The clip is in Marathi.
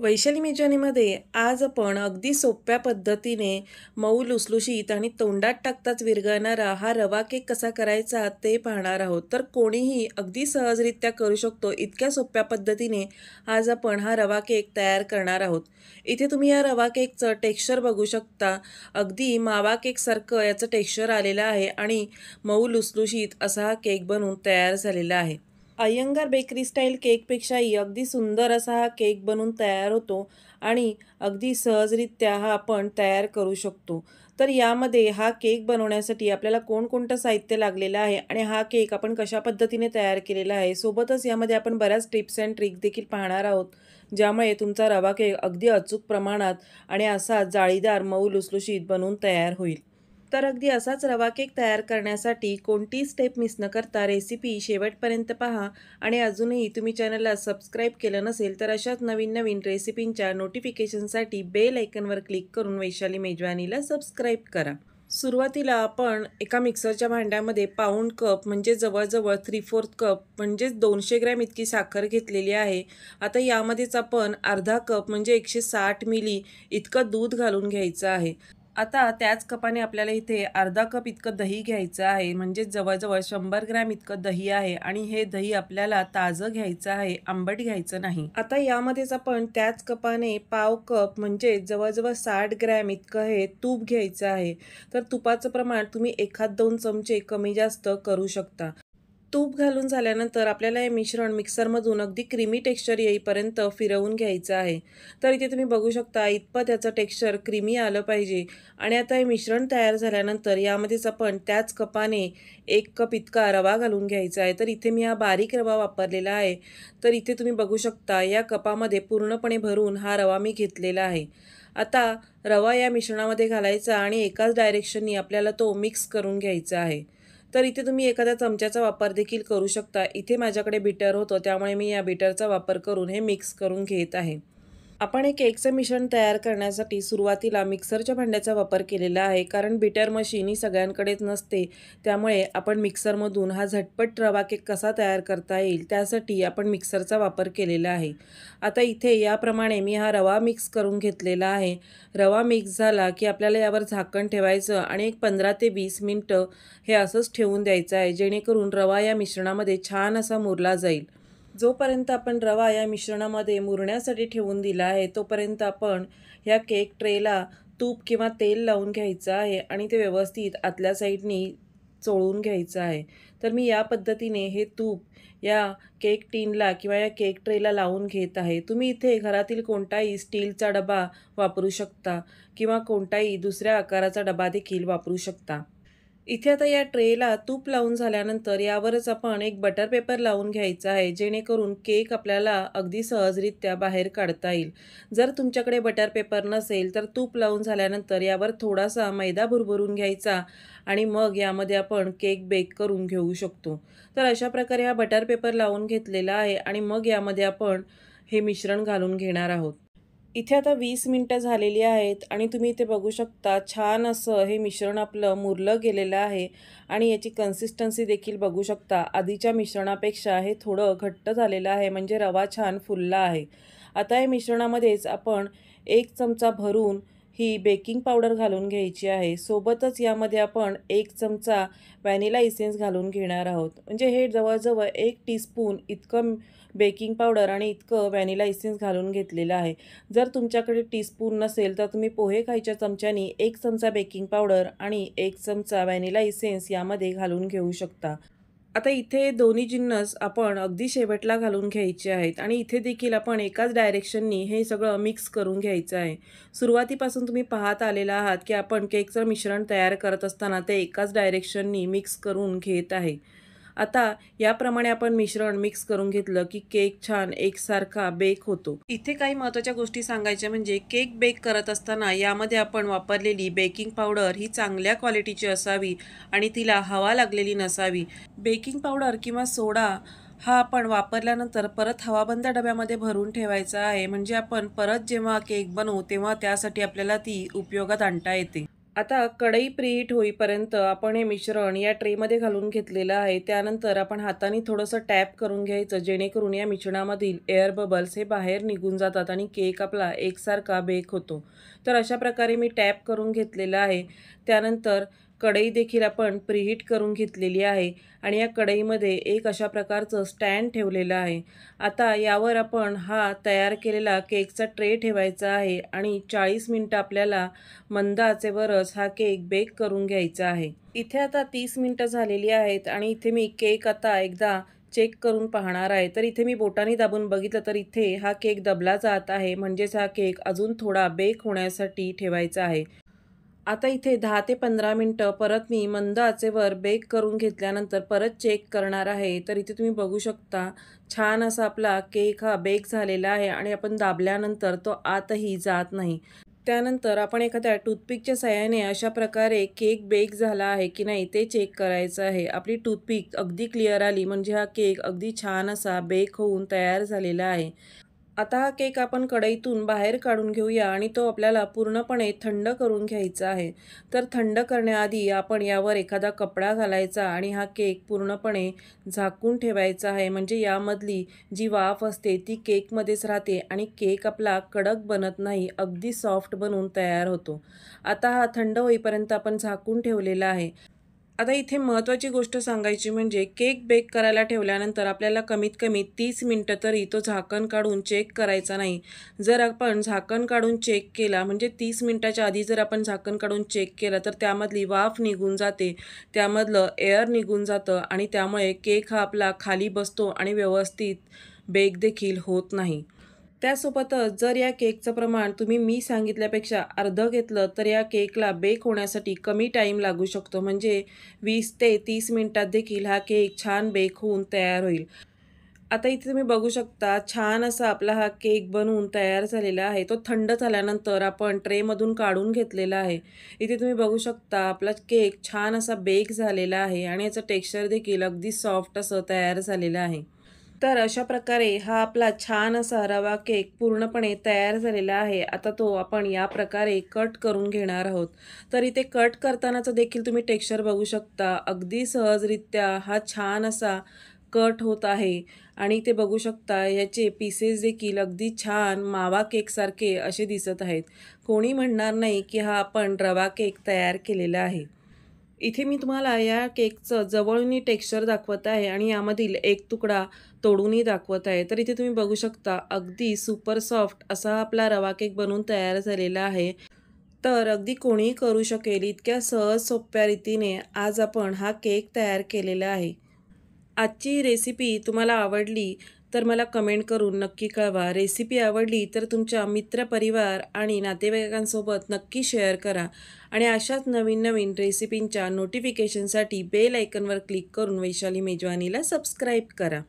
वैशाली मेजानीमध्ये आज आपण अगदी सोप्या पद्धतीने मऊ लुसलुशीत आणि तोंडात टाकताच विरघळणारा हा रवा केक कसा करायचा ते पाहणार आहोत तर कोणीही अगदी सहजरित्या करू शकतो इतक्या सोप्या पद्धतीने आज आपण हा रवा केक तयार करणार आहोत इथे तुम्ही या रवा केकचं टेक्स्चर बघू शकता अगदी मावा केकसारखं याचं टेक्स्चर आलेलं आहे आणि मऊ लुसलुशीत असा हा केक बनून तयार झालेला आहे अय्यंगार बेकरी स्टाईल केकपेक्षाही अगदी सुंदर असा हा केक बनून तयार होतो आणि अगदी सहजरित्या हा आपण तयार करू शकतो तर यामध्ये हा केक बनवण्यासाठी आपल्याला कोणकोणतं साहित्य लागलेलं आहे आणि हा केक आपण कशा पद्धतीने तयार केलेला आहे सोबतच यामध्ये आपण बऱ्याच टिप्स अँड ट्रिक देखील पाहणार आहोत ज्यामुळे तुमचा रवा केक अगदी अचूक प्रमाणात आणि असा जाळीदार मऊ लुसलुशीत बनवून तयार होईल तर अगदी असाच रवा केक तयार करण्यासाठी कोणती स्टेप मिस न करता रेसिपी शेवटपर्यंत पहा आणि अजूनही तुम्ही चॅनलला सबस्क्राईब केलं नसेल तर अशाच नवीन नवीन रेसिपींच्या नोटिफिकेशनसाठी बेल ऐकनवर क्लिक करून वैशाली मेजवानीला सबस्क्राईब करा सुरुवातीला आपण एका मिक्सरच्या भांड्यामध्ये पाऊंड कप म्हणजे जवळजवळ थ्री फोर्थ कप म्हणजेच दोनशे ग्रॅम इतकी साखर घेतलेली आहे आता यामध्येच आपण अर्धा कप म्हणजे एकशे साठ मिली इतकं दूध घालून घ्यायचं आहे आता त्याच कपाने आपल्याला इथे अर्धा कप इतकं दही घ्यायचं आहे म्हणजे जवळजवळ शंभर ग्रॅम इतकं दही आहे आणि हे दही आपल्याला ताजं घ्यायचं आहे आंबट घ्यायचं नाही आता यामध्येच आपण त्याच कपाने पाव कप म्हणजे जवळजवळ साठ ग्रॅम इतकं हे तूप घ्यायचं आहे तर तुपाचं प्रमाण तुम्ही एखाद दोन चमचे कमी जास्त करू शकता तूप घालून झाल्यानंतर आपल्याला हे मिश्रण मिक्सरमधून अगदी क्रीमी टेक्स्चर येईपर्यंत फिरवून घ्यायचं आहे तर इथे तुम्ही बघू शकता इतपत त्याचं टेक्स्चर क्रीमी आलं पाहिजे आणि आता हे मिश्रण तयार झाल्यानंतर यामध्येच आपण त्याच कपाने एक कप इतका रवा घालून घ्यायचा आहे तर इथे मी हा बारीक रवा वापरलेला आहे तर इथे तुम्ही बघू शकता या कपामध्ये पूर्णपणे भरून हा रवा मी घेतलेला आहे आता रवा या मिश्रणामध्ये घालायचा आणि एकाच डायरेक्शननी आपल्याला तो मिक्स करून घ्यायचा आहे तर इथे तुम्ही एखाद्या चमच्याचा वापर देखील करू शकता इथे माझ्याकडे बिटर होतं त्यामुळे मी या बिटरचा वापर करून हे मिक्स करून घेत आहे आपण एक केकचं मिश्रण तयार करण्यासाठी सुरुवातीला मिक्सरच्या भांड्याचा वापर केलेला आहे कारण बिटर मशीन ही सगळ्यांकडेच नसते त्यामुळे आपण मिक्सरमधून हा झटपट रवा केक कसा तयार करता येईल त्यासाठी आपण मिक्सरचा वापर केलेला आहे आता इथे याप्रमाणे मी हा रवा मिक्स करून घेतलेला आहे रवा मिक्स झाला की आपल्याला यावर झाकण ठेवायचं आणि एक पंधरा ते वीस मिनटं हे असंच ठेवून द्यायचं आहे जेणेकरून रवा या मिश्रणामध्ये छान असा मुरला जाईल जोपर्यंत आपण रवा या मिश्रणामध्ये मुरण्यासाठी ठेवून दिला आहे तोपर्यंत आपण ह्या केक ट्रेला तूप किंवा तेल लावून घ्यायचं आहे आणि ते व्यवस्थित आतल्या साईडनी चोळून घ्यायचं आहे तर मी या पद्धतीने हे तूप या केक टीनला किंवा या केक ट्रेला लावून घेत आहे तुम्ही इथे घरातील कोणताही स्टीलचा डबा वापरू शकता किंवा कोणताही दुसऱ्या आकाराचा डबा देखील वापरू शकता इथे आता या ट्रेला तूप लावून झाल्यानंतर यावरच आपण एक बटर पेपर लावून घ्यायचा आहे जेणेकरून केक आपल्याला अगदी सहजरित्या बाहेर काढता येईल जर तुमच्याकडे बटर पेपर नसेल तर तूप लावून झाल्यानंतर यावर थोडासा मैदा भुरभरून घ्यायचा आणि मग यामध्ये आपण केक बेक करून घेऊ शकतो तर अशा प्रकारे हा बटर पेपर लावून घेतलेला आहे आणि मग यामध्ये आपण हे मिश्रण घालून घेणार आहोत इथे आता वीस मिनटं झालेली आहेत आणि तुम्ही इथे बघू शकता छान असं हे मिश्रण आपलं मुरलं गेलेलं आहे आणि याची कन्सिस्टन्सी देखील बघू शकता आधीच्या मिश्रणापेक्षा हे थोडं घट्ट झालेलं आहे म्हणजे रवा छान फुलला आहे आता या मिश्रणामध्येच आपण एक चमचा भरून ही बेकिंग पावडर घालून घ्यायची आहे सोबतच यामध्ये आपण एक चमचा वॅनिला इसेन्स घालून घेणार आहोत म्हणजे हे जवळजवळ एक स्पून इतकं बेकिंग पावडर आणि इतकं वॅनिला इसेन्स घालून घेतलेलं आहे जर तुमच्याकडे टी स्पून नसेल तर तुम्ही पोहे खायच्या चमच्यानी एक चमचा बेकिंग पावडर आणि एक चमचा वॅनिला इसेन्स यामध्ये घालून घेऊ शकता आता इथे दोन्ही जिन्नस आपण अगदी शेवटला घालून घ्यायचे आहेत आणि इथे देखील आपण एकाच डायरेक्शननी हे सगळं मिक्स करून घ्यायचं आहे सुरुवातीपासून तुम्ही पाहत आलेला आहात की आपण केकचं मिश्रण तयार करत असताना ते एकाच डायरेक्शननी मिक्स करून घेत आहे आता याप्रमाणे आपण मिश्रण मिक्स करून घेतलं की केक छान एकसारखा बेक होतो इथे काही महत्त्वाच्या गोष्टी सांगायच्या म्हणजे केक बेक करत असताना यामध्ये आपण वापरलेली बेकिंग पावडर ही चांगल्या क्वालिटीची असावी आणि तिला हवा लागलेली नसावी बेकिंग पावडर किंवा सोडा हा आपण वापरल्यानंतर परत हवाबंद डब्यामध्ये भरून ठेवायचा आहे म्हणजे आपण परत जेव्हा केक बनवू तेव्हा त्यासाठी आपल्याला ती उपयोगात आणता येते आता कढई प्रीहीट होईपर्यंत आपण हे मिश्रण या ट्रेमध्ये घालून घेतलेलं आहे त्यानंतर आपण हाताने थोडंसं टॅप करून घ्यायचं जेणेकरून या मिश्रणामधील एअर बबल्स हे बाहेर निघून जातात आणि केक आपला एकसारखा बेक होतो तर अशा प्रकारे मी टॅप करून घेतलेला आहे त्यानंतर कढई देखील आपण प्रीहीट करून घेतलेली आहे आणि या कढईमध्ये एक अशा प्रकारचं स्टँड ठेवलेलं आहे आता यावर आपण हा तयार केलेला केकचा ट्रे ठेवायचा आहे आणि चाळीस मिनटं आपल्याला मंद आचेवरच हा केक बेक करून घ्यायचा आहे इथे आता तीस मिनटं झालेली आहेत आणि इथे मी केक आता एकदा चेक करून पाहणार आहे तर इथे मी बोटाने दाबून बघितलं तर इथे हा केक दबला जात आहे म्हणजेच हा केक अजून थोडा बेक होण्यासाठी ठेवायचा आहे आता इथे दहा ते पंधरा मिनटं परत मी मंद आचेवर बेक करून घेतल्यानंतर परत चेक करणार आहे तर इथे तुम्ही बघू शकता छान असा आपला केक हा बेक झालेला आहे आणि आपण दाबल्यानंतर तो आतही जात नाही त्यानंतर आपण एखाद्या टूथपिकच्या सहाय्याने अशा प्रकारे केक बेक झाला आहे की नाही ते चेक करायचं आहे आपली टूथपिक अगदी क्लिअर आली म्हणजे हा केक अगदी छान असा बेक होऊन तयार झालेला आहे आता हा केक आपण कढईतून बाहेर काढून घेऊया आणि तो आपल्याला पूर्णपणे थंड करून घ्यायचा आहे तर थंड करण्याआधी आपण यावर एखादा कपडा घालायचा आणि हा केक पूर्णपणे झाकून ठेवायचा आहे म्हणजे यामधली जी वाफ असते ती केकमध्येच राहते आणि केक आपला कडक बनत नाही अगदी सॉफ्ट बनून तयार होतो आता हा थंड होईपर्यंत आपण झाकून ठेवलेला आहे आता इथे महत्त्वाची गोष्ट सांगायची म्हणजे केक बेक करायला ठेवल्यानंतर आपल्याला कमीत कमी तीस मिनटं तरी तो झाकण काढून चेक करायचा नाही जर आपण झाकण काढून चेक केला म्हणजे तीस मिनटाच्या आधी जर आपण झाकण काढून चेक केला तर त्यामधली वाफ निघून जाते त्यामधलं एअर निघून जातं आणि त्यामुळे केक हा आपला खाली बसतो आणि व्यवस्थित बेक देखील होत नाही त्यासोबतच जर या केकचं प्रमाण तुम्ही मी सांगितल्यापेक्षा अर्धं घेतलं तर या केकला बेक होण्यासाठी कमी टाईम लागू शकतो म्हणजे वीस ते तीस मिनटात देखील हा केक छान बेक होऊन तयार होईल आता इथे तुम्ही बघू शकता छान असा आपला हा केक बनवून तयार झालेला आहे तो थंड झाल्यानंतर आपण ट्रेमधून काढून घेतलेला आहे इथे तुम्ही बघू शकता आपला केक छान असा बेक झालेला आहे आणि याचं टेक्स्चर देखील अगदी सॉफ्ट असं तयार झालेलं आहे तर अशा प्रकारे हा आपला छान असा रवा केक पूर्णपणे तयार झालेला आहे आता तो आपण या प्रकारे कट करून घेणार आहोत तर इथे कट करतानाचं देखील तुम्ही टेक्स्चर बघू शकता अगदी सहजरित्या हा छान असा कट होत आहे आणि ते बघू शकता याचे पीसेस देखील अगदी छान मावा केकसारखे असे दिसत आहेत कोणी म्हणणार नाही की हा आपण रवा केक तयार केलेला आहे इथे मी तुम्हाला या केकचं जवळूनही टेक्स्चर दाखवत आहे आणि यामधील एक तुकडा तोडूनही दाखवत आहे तर इथे तुम्ही बघू शकता अगदी सुपर सॉफ्ट असा आपला रवा केक बनवून तयार झालेला आहे तर अगदी कोणीही करू शकेल इतक्या सहज सोप्या रीतीने आज आपण हा केक तयार केलेला आहे आजची रेसिपी तुम्हाला आवडली तर मला कमेंट करून नक्की कळवा रेसिपी आवडली तर तुमच्या मित्रपरिवार आणि नातेवाईकांसोबत नक्की शेअर करा आणि अशाच नवीन नवीन रेसिपींच्या नोटिफिकेशनसाठी बेल आयकनवर क्लिक करून वैशाली मेजवानीला सबस्क्राईब करा